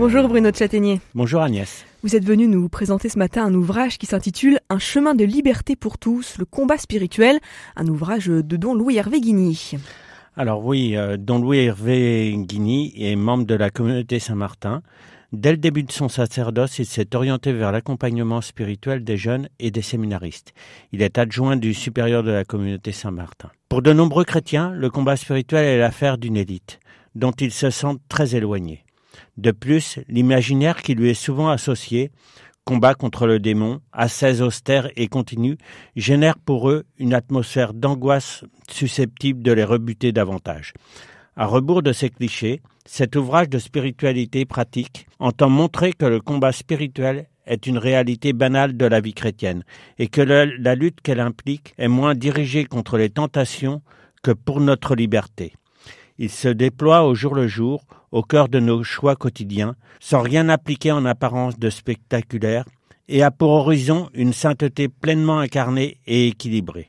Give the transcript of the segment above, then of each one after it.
Bonjour Bruno Châtaignier. Bonjour Agnès. Vous êtes venu nous présenter ce matin un ouvrage qui s'intitule Un chemin de liberté pour tous, le combat spirituel, un ouvrage de Don Louis Hervé Guigny. Alors oui, euh, Don Louis Hervé Guigny est membre de la communauté Saint-Martin. Dès le début de son sacerdoce, il s'est orienté vers l'accompagnement spirituel des jeunes et des séminaristes. Il est adjoint du supérieur de la communauté Saint-Martin. Pour de nombreux chrétiens, le combat spirituel est l'affaire d'une élite, dont ils se sentent très éloignés. De plus, l'imaginaire qui lui est souvent associé, combat contre le démon, assez austère et continu, génère pour eux une atmosphère d'angoisse susceptible de les rebuter davantage. À rebours de ces clichés, cet ouvrage de spiritualité pratique entend montrer que le combat spirituel est une réalité banale de la vie chrétienne et que la lutte qu'elle implique est moins dirigée contre les tentations que pour notre liberté il se déploie au jour le jour, au cœur de nos choix quotidiens, sans rien appliquer en apparence de spectaculaire, et a pour horizon une sainteté pleinement incarnée et équilibrée.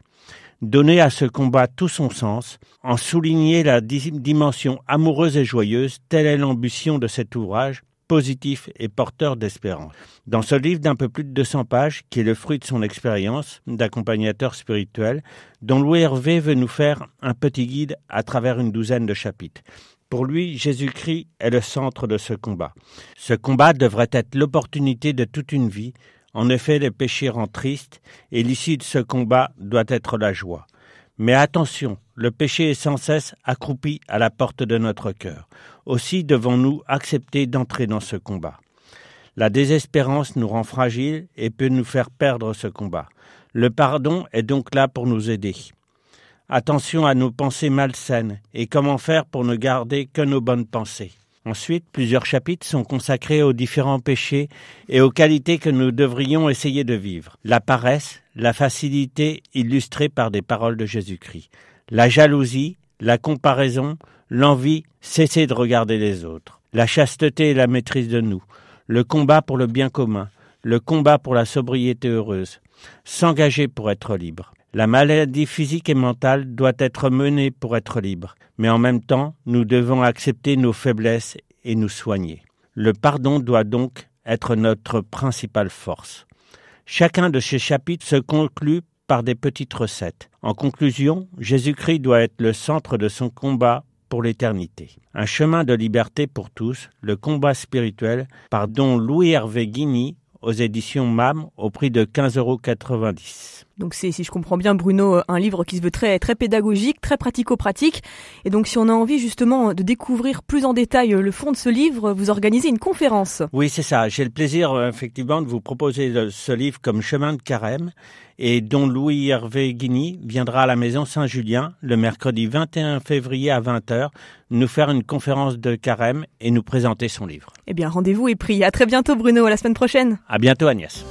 Donner à ce combat tout son sens, en souligner la dimension amoureuse et joyeuse, telle est l'ambition de cet ouvrage, positif et porteur d'espérance. Dans ce livre d'un peu plus de 200 pages, qui est le fruit de son expérience d'accompagnateur spirituel, dont Louis Hervé veut nous faire un petit guide à travers une douzaine de chapitres. Pour lui, Jésus-Christ est le centre de ce combat. Ce combat devrait être l'opportunité de toute une vie. En effet, le péché rend triste et l'issue de ce combat doit être la joie. Mais attention, le péché est sans cesse accroupi à la porte de notre cœur. Aussi devons-nous accepter d'entrer dans ce combat. La désespérance nous rend fragiles et peut nous faire perdre ce combat. Le pardon est donc là pour nous aider. Attention à nos pensées malsaines et comment faire pour ne garder que nos bonnes pensées. Ensuite, plusieurs chapitres sont consacrés aux différents péchés et aux qualités que nous devrions essayer de vivre. La paresse, la facilité illustrée par des paroles de Jésus-Christ, la jalousie, la comparaison, l'envie, cesser de regarder les autres, la chasteté et la maîtrise de nous, le combat pour le bien commun, le combat pour la sobriété heureuse, s'engager pour être libre. La maladie physique et mentale doit être menée pour être libre, mais en même temps, nous devons accepter nos faiblesses et nous soigner. Le pardon doit donc être notre principale force. Chacun de ces chapitres se conclut par des petites recettes. En conclusion, Jésus-Christ doit être le centre de son combat pour l'éternité. Un chemin de liberté pour tous, le combat spirituel, par don Louis-Hervé Guigny aux éditions MAM au prix de 15,90 euros. Donc c'est, si je comprends bien, Bruno, euh, un livre qui se veut très, très pédagogique, très pratico-pratique. Et donc si on a envie justement de découvrir plus en détail euh, le fond de ce livre, vous organisez une conférence. Oui, c'est ça. J'ai le plaisir euh, effectivement de vous proposer ce livre comme chemin de carême et dont Louis Hervé Guigny viendra à la maison Saint-Julien le mercredi 21 février à 20h nous faire une conférence de carême et nous présenter son livre. Eh bien, rendez-vous et pris. À très bientôt Bruno, à la semaine prochaine. À bientôt Agnès.